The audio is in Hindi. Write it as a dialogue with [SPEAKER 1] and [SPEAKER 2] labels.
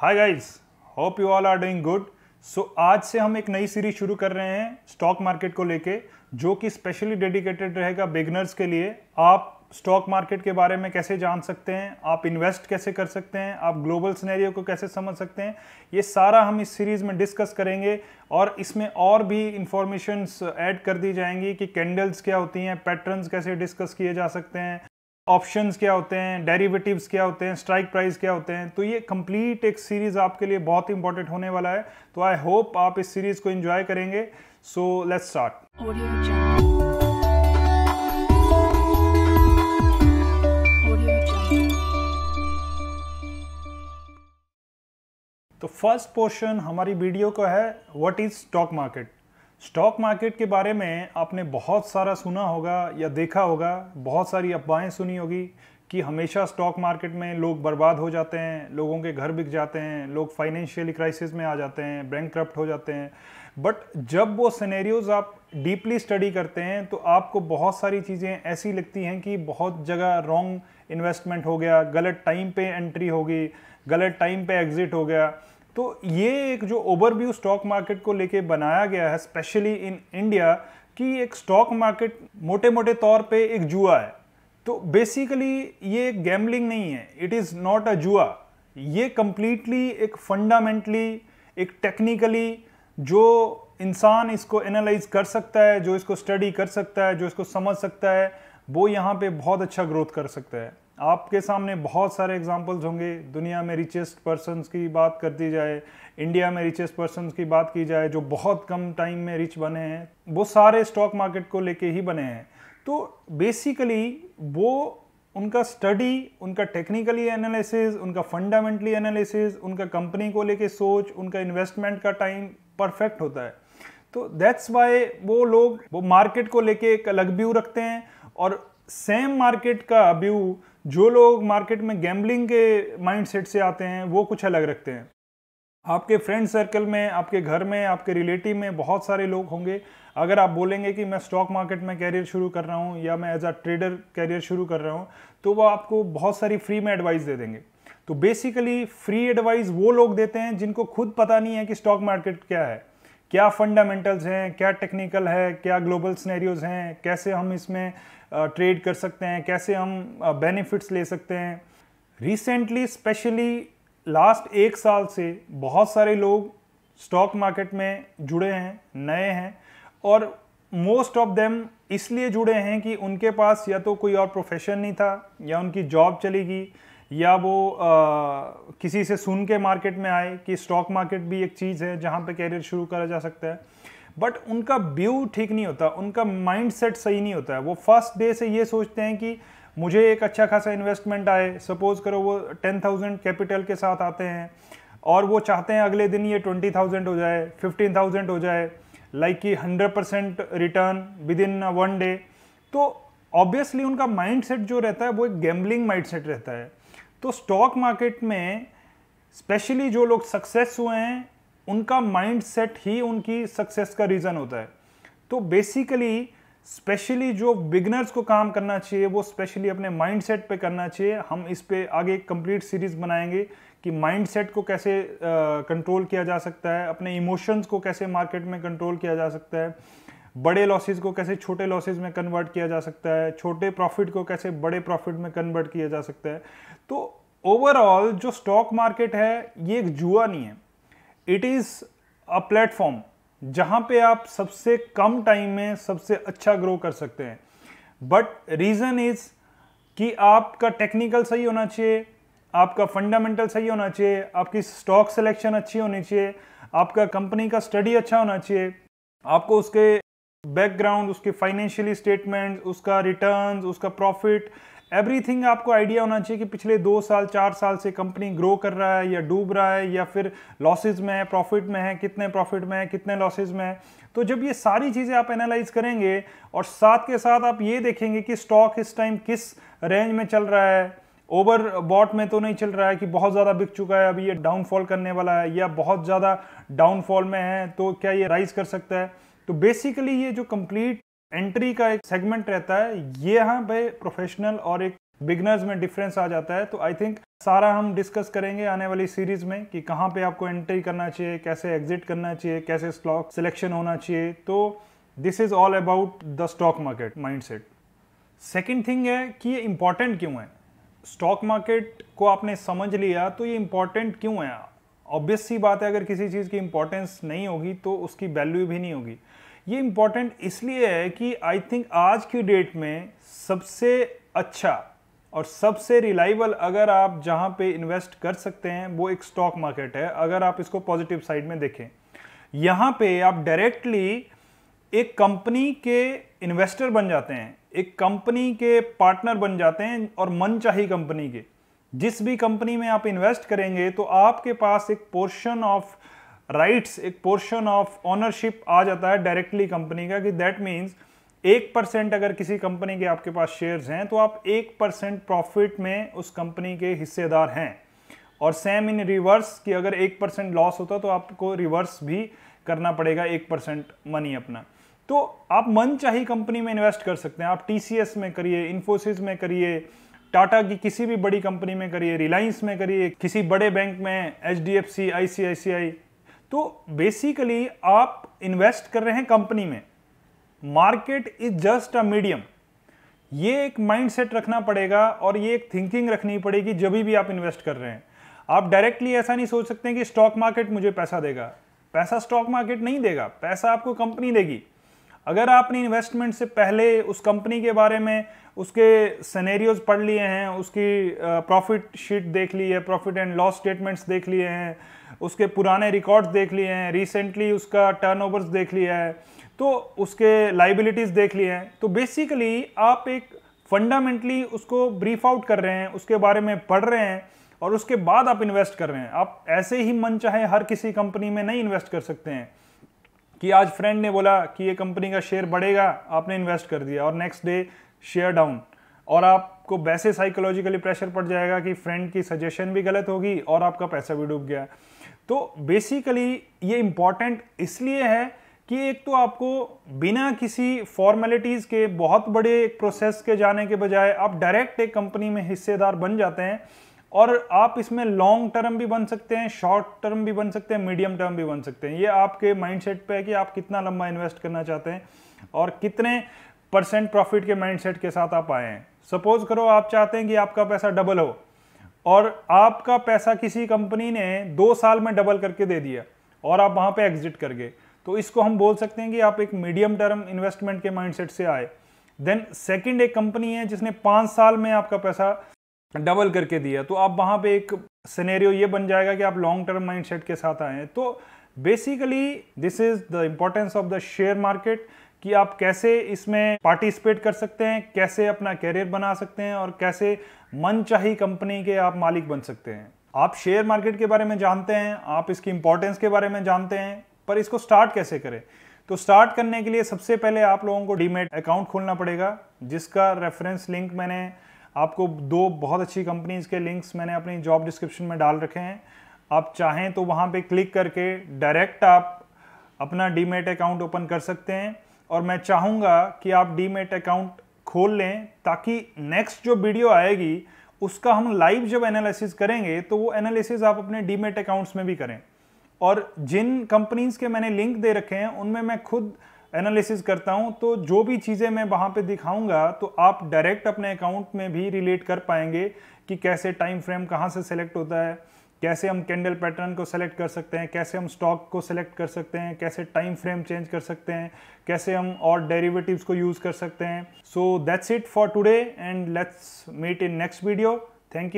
[SPEAKER 1] hi guys hope you all are doing good so आज से हम एक नई सीरीज शुरू कर रहे हैं स्टॉक मार्केट को लेके जो कि स्पेशली डेडिकेटेड रहेगा बिगनर्स के लिए आप स्टॉक मार्केट के बारे में कैसे जान सकते हैं आप इन्वेस्ट कैसे कर सकते हैं आप ग्लोबल सिनेरियो को कैसे समझ सकते हैं ये सारा हम इस सीरीज़ में डिस्कस करेंगे और इसमें और भी इंफॉर्मेशंस ऐड कर दी जाएंगी कि कैंडल्स क्या होती हैं पैटर्न्स कैसे डिस्कस किए जा सकते हैं ऑप्शंस क्या होते हैं डेरिवेटिव्स क्या होते हैं स्ट्राइक प्राइस क्या होते हैं तो ये कंप्लीट एक सीरीज़ आपके लिए बहुत इंपॉर्टेंट होने वाला है तो आई होप आप इस सीरीज़ को एंजॉय करेंगे सो लेट्स स्टार्ट तो फर्स्ट पोर्शन हमारी वीडियो का है what is stock market stock market के बारे में आपने बहुत सारा सुना होगा या देखा होगा बहुत सारी अफवाहें सुनी होगी कि हमेशा स्टॉक मार्केट में लोग बर्बाद हो जाते हैं लोगों के घर बिक जाते हैं लोग फाइनेंशियल क्राइसिस में आ जाते हैं बैंक करप्ट हो जाते हैं बट जब वो सिनेरियोज आप डीपली स्टडी करते हैं तो आपको बहुत सारी चीज़ें ऐसी लगती हैं कि बहुत जगह रॉन्ग इन्वेस्टमेंट हो गया गलत टाइम पे एंट्री होगी गलत टाइम पे एग्ज़िट हो गया तो ये एक जो ओवरव्यू स्टॉक मार्केट को लेके बनाया गया है स्पेशली इन इंडिया कि एक स्टॉक मार्केट मोटे मोटे तौर पे एक जुआ है तो बेसिकली ये गैमलिंग गैम्बलिंग नहीं है इट इज़ नॉट अ जुआ ये कम्प्लीटली एक फंडामेंटली एक टेक्निकली जो इंसान इसको एनालाइज कर सकता है जो इसको स्टडी कर सकता है जो इसको समझ सकता है वो यहाँ पे बहुत अच्छा ग्रोथ कर सकता है आपके सामने बहुत सारे एग्जाम्पल्स होंगे दुनिया में रिचेस्ट पर्सन की बात कर दी जाए इंडिया में रिचेस्ट पर्सन की बात की जाए जो बहुत कम टाइम में रिच बने हैं वो सारे स्टॉक मार्केट को लेके ही बने हैं तो बेसिकली वो उनका स्टडी उनका टेक्निकली एनालिसिस उनका फंडामेंटली एनालिसिस उनका कंपनी को लेके सोच उनका इन्वेस्टमेंट का टाइम परफेक्ट होता है तो दैट्स वाई वो लोग वो मार्केट को लेके एक अलग व्यू रखते हैं और सेम मार्केट का व्यू जो लोग मार्केट में गैम्बलिंग के माइंडसेट से आते हैं वो कुछ अलग रखते हैं आपके फ्रेंड सर्कल में आपके घर में आपके रिलेटिव में बहुत सारे लोग होंगे अगर आप बोलेंगे कि मैं स्टॉक मार्केट में कैरियर शुरू कर रहा हूँ या मैं एज अ ट्रेडर कैरियर शुरू कर रहा हूँ तो वो आपको बहुत सारी फ्री में एडवाइस दे देंगे तो बेसिकली फ्री एडवाइस वो लोग देते हैं जिनको खुद पता नहीं है कि स्टॉक मार्केट क्या है क्या फंडामेंटल्स हैं क्या टेक्निकल है क्या ग्लोबल स्नैरियोज हैं कैसे हम इसमें ट्रेड कर सकते हैं कैसे हम बेनिफिट्स ले सकते हैं रिसेंटली स्पेशली लास्ट एक साल से बहुत सारे लोग स्टॉक मार्केट में जुड़े हैं नए हैं और मोस्ट ऑफ देम इसलिए जुड़े हैं कि उनके पास या तो कोई और प्रोफेशन नहीं था या उनकी जॉब चली गई या वो आ, किसी से सुन के मार्केट में आए कि स्टॉक मार्केट भी एक चीज़ है जहाँ पे कैरियर शुरू करा जा सकता है बट उनका व्यू ठीक नहीं होता उनका माइंड सेट सही नहीं होता है वो फर्स्ट डे से ये सोचते हैं कि मुझे एक अच्छा खासा इन्वेस्टमेंट आए सपोज़ करो वो टेन थाउजेंड कैपिटल के साथ आते हैं और वो चाहते हैं अगले दिन ये ट्वेंटी थाउजेंड हो जाए फिफ्टीन थाउजेंड हो जाए लाइक कि hundred percent return within one day तो ऑब्वियसली उनका माइंड सेट जो रहता है वो एक गैम्बलिंग माइंड सेट रहता है तो स्टॉक मार्केट में स्पेशली जो लोग सक्सेस हुए हैं उनका माइंड सेट ही उनकी सक्सेस का रीज़न होता है तो बेसिकली स्पेशली जो बिगनर्स को काम करना चाहिए वो स्पेशली अपने माइंड सेट पर करना चाहिए हम इस पर आगे एक कंप्लीट सीरीज़ बनाएंगे कि माइंड सेट को कैसे कंट्रोल किया जा सकता है अपने इमोशंस को कैसे मार्केट में कंट्रोल किया जा सकता है बड़े लॉसेज को कैसे छोटे लॉसेज में कन्वर्ट किया जा सकता है छोटे प्रॉफिट को कैसे बड़े प्रॉफिट में कन्वर्ट किया जा सकता है तो ओवरऑल जो स्टॉक मार्केट है ये एक जुआ नहीं है इट इज़ अ प्लेटफॉर्म जहाँ पे आप सबसे कम टाइम में सबसे अच्छा ग्रो कर सकते हैं बट रीज़न इज़ कि आपका टेक्निकल सही होना चाहिए आपका फंडामेंटल सही होना चाहिए आपकी स्टॉक सिलेक्शन अच्छी होनी चाहिए आपका कंपनी का स्टडी अच्छा होना चाहिए आपको उसके बैकग्राउंड उसके फाइनेंशियली स्टेटमेंट उसका रिटर्न उसका प्रॉफिट एवरीथिंग आपको आइडिया होना चाहिए कि पिछले दो साल चार साल से कंपनी ग्रो कर रहा है या डूब रहा है या फिर लॉसेज में है प्रॉफिट में है कितने प्रॉफिट में है कितने लॉसेज में है तो जब ये सारी चीज़ें आप एनालाइज करेंगे और साथ के साथ आप ये देखेंगे कि स्टॉक इस टाइम किस रेंज में चल रहा है ओवर बॉट में तो नहीं चल रहा है कि बहुत ज़्यादा बिक चुका है अभी ये डाउनफॉल करने वाला है या बहुत ज़्यादा डाउनफॉल में है तो क्या ये राइज कर सकता है तो बेसिकली ये जो कंप्लीट एंट्री का एक सेगमेंट रहता है ये यहाँ पे प्रोफेशनल और एक बिगनर्स में डिफरेंस आ जाता है तो आई थिंक सारा हम डिस्कस करेंगे आने वाली सीरीज में कि कहाँ पे आपको एंट्री करना चाहिए कैसे एग्जिट करना चाहिए कैसे स्टॉक सिलेक्शन होना चाहिए तो this is all about the stock market mindset second thing है कि ये इंपॉर्टेंट क्यों है स्टॉक मार्केट को आपने समझ लिया तो ये इंपॉर्टेंट क्यों है ऑब्वियस सी बात है अगर किसी चीज़ की इंपॉर्टेंस नहीं होगी तो उसकी वैल्यू भी नहीं होगी ये इम्पॉर्टेंट इसलिए है कि आई थिंक आज की डेट में सबसे अच्छा और सबसे रिलायबल अगर आप जहाँ पे इन्वेस्ट कर सकते हैं वो एक स्टॉक मार्केट है अगर आप इसको पॉजिटिव साइड में देखें यहाँ पे आप डायरेक्टली एक कंपनी के इन्वेस्टर बन जाते हैं एक कंपनी के पार्टनर बन जाते हैं और मनचाही कंपनी के जिस भी कंपनी में आप इन्वेस्ट करेंगे तो आपके पास एक पोर्शन ऑफ राइट्स एक पोर्शन ऑफ ऑनरशिप आ जाता है डायरेक्टली कंपनी का कि दैट मीन्स एक परसेंट अगर किसी कंपनी के आपके पास शेयर्स हैं तो आप एक परसेंट प्रॉफिट में उस कंपनी के हिस्सेदार हैं और सेम इन रिवर्स कि अगर एक परसेंट लॉस होता तो आपको रिवर्स भी करना पड़ेगा एक परसेंट मनी अपना तो आप मन चाहिए कंपनी में इन्वेस्ट कर सकते हैं आप टी में करिए इन्फोसिस में करिए टाटा की किसी भी बड़ी कंपनी में करिए रिलायंस में करिए किसी बड़े बैंक में H D F C I C I C I तो बेसिकली आप इन्वेस्ट कर रहे हैं कंपनी में market is just a medium ये एक माइंडसेट रखना पड़ेगा और ये एक थिंकिंग रखनी पड़ेगी जब भी आप इन्वेस्ट कर रहे हैं आप डायरेक्टली ऐसा नहीं सोच सकते कि स्टॉक मार्केट मुझे पैसा देगा पैसा स्टॉक मार्केट नहीं देगा पैसा आपको कंपनी देगी अगर आपने इन्वेस्टमेंट से पहले उस कंपनी के बारे में उसके सनेरियोज पढ़ लिए हैं उसकी प्रॉफिट शीट देख ली है प्रॉफिट एंड लॉस स्टेटमेंट्स देख लिए हैं उसके पुराने रिकॉर्ड्स देख लिए हैं रिसेंटली उसका टर्नओवर्स देख लिया है तो उसके लाइबिलिटीज़ देख लिए हैं तो बेसिकली आप एक फंडामेंटली उसको ब्रीफ आउट कर रहे हैं उसके बारे में पढ़ रहे हैं और उसके बाद आप इन्वेस्ट कर रहे हैं आप ऐसे ही मन चाहे हर किसी कंपनी में नहीं इन्वेस्ट कर सकते हैं कि आज फ्रेंड ने बोला कि ये कंपनी का शेयर बढ़ेगा आपने इन्वेस्ट कर दिया और नेक्स्ट डे शेयर डाउन और आपको वैसे साइकोलॉजिकली प्रेशर पड़ जाएगा कि फ्रेंड की सजेशन भी गलत होगी और आपका पैसा भी डूब गया तो बेसिकली ये इंपॉर्टेंट इसलिए है कि एक तो आपको बिना किसी फॉर्मेलिटीज़ के बहुत बड़े प्रोसेस के जाने के बजाय आप डायरेक्ट एक कंपनी में हिस्सेदार बन जाते हैं और आप इसमें लॉन्ग टर्म भी बन सकते हैं शॉर्ट टर्म भी बन सकते हैं मीडियम टर्म भी बन सकते हैं ये आपके माइंडसेट पे है कि आप कितना लंबा इन्वेस्ट करना चाहते हैं और कितने परसेंट प्रॉफिट के माइंडसेट के साथ आप आए हैं सपोज करो आप चाहते हैं कि आपका पैसा डबल हो और आपका पैसा किसी कंपनी ने दो साल में डबल करके दे दिया और आप वहां पर एग्जिट कर गए तो इसको हम बोल सकते हैं कि आप एक मीडियम टर्म इन्वेस्टमेंट के माइंडसेट से आए देन सेकंड एक कंपनी है जिसने पांच साल में आपका पैसा डबल करके दिया तो आप वहाँ पे एक सिनेरियो ये बन जाएगा कि आप लॉन्ग टर्म माइंडसेट के साथ आए हैं तो basically this is the importance of the share market कि आप कैसे इसमें पार्टिसिपेट कर सकते हैं कैसे अपना कैरियर बना सकते हैं और कैसे मनचाही कंपनी के आप मालिक बन सकते हैं आप शेयर मार्केट के बारे में जानते हैं आप इसकी इंपॉर्टेंस के बारे में जानते हैं पर इसको स्टार्ट कैसे करें तो स्टार्ट करने के लिए सबसे पहले आप लोगों को डीमेट अकाउंट खोलना पड़ेगा जिसका रेफरेंस लिंक मैंने आपको दो बहुत अच्छी कंपनीज के लिंक्स मैंने अपनी जॉब डिस्क्रिप्शन में डाल रखे हैं आप चाहें तो वहाँ पे क्लिक करके डायरेक्ट आप अपना डीमेट अकाउंट ओपन कर सकते हैं और मैं चाहूँगा कि आप डीमेट अकाउंट खोल लें ताकि नेक्स्ट जो वीडियो आएगी उसका हम लाइव जब एनालिसिस करेंगे तो वो एनालिसिस आप अपने डीमेट अकाउंट्स में भी करें और जिन कंपनीज के मैंने लिंक दे रखे हैं उनमें मैं खुद एनालिसिस करता हूं तो जो भी चीज़ें मैं वहां पे दिखाऊंगा तो आप डायरेक्ट अपने अकाउंट में भी रिलेट कर पाएंगे कि कैसे टाइम फ्रेम कहां से सेलेक्ट होता है कैसे हम कैंडल पैटर्न को सेलेक्ट कर सकते हैं कैसे हम स्टॉक को सेलेक्ट कर सकते हैं कैसे टाइम फ्रेम चेंज कर सकते हैं कैसे हम और डेरिवेटिव्स को यूज़ कर सकते हैं so that's it for today and let's meet in next video thank you